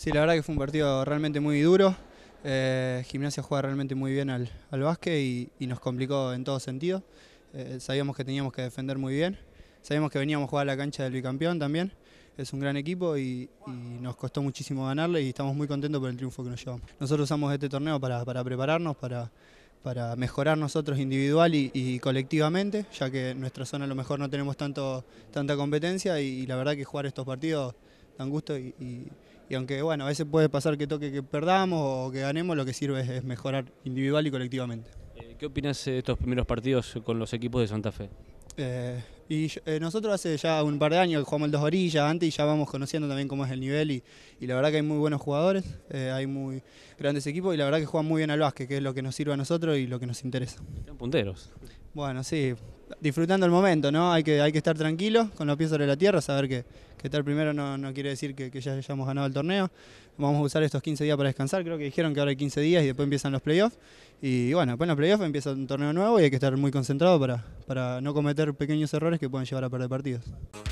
Sí, la verdad que fue un partido realmente muy duro. Eh, gimnasia juega realmente muy bien al, al básquet y, nos complicó en todo sentido. Eh, sabíamos que teníamos que defender muy bien. Sabíamos que veníamos a jugar a la cancha del bicampeón también. Es un gran equipo y, nos costó muchísimo ganarle y estamos muy contentos por el triunfo que nos llevamos. Nosotros usamos este torneo para, prepararnos, para, para mejorar nosotros individual y, colectivamente, ya que en nuestra zona a lo mejor no tenemos tanto, tanta competencia y la verdad que jugar estos partidos tan gusto y, aunque bueno, a veces puede pasar que toque que perdamos o que ganemos, lo que sirve es, mejorar individual y colectivamente. Eh, ¿Qué opinas eh, de estos primeros partidos con los equipos de Santa Fe? Eh, y eh, nosotros hace ya un par de años jugamos el Dos Orillas antes y ya vamos conociendo también cómo es el nivel y, la verdad que hay muy buenos jugadores, eh, hay muy grandes equipos y la verdad que juegan muy bien al básquet, que es lo que nos sirve a nosotros y lo que nos interesa. Están punteros. Bueno, sí, disfrutando el momento, ¿no? Hay que, hay que estar tranquilos, con los pies sobre la tierra, saber que, que estar primero no, quiere decir que, ya hayamos ganado el torneo. Vamos a usar estos 15 días para descansar, creo que dijeron que ahora hay 15 días y después empiezan los playoffs. Y bueno, después en los playoffs empieza un torneo nuevo y hay que estar muy concentrado para, para no cometer pequeños errores que pueden llevar a perder partidos.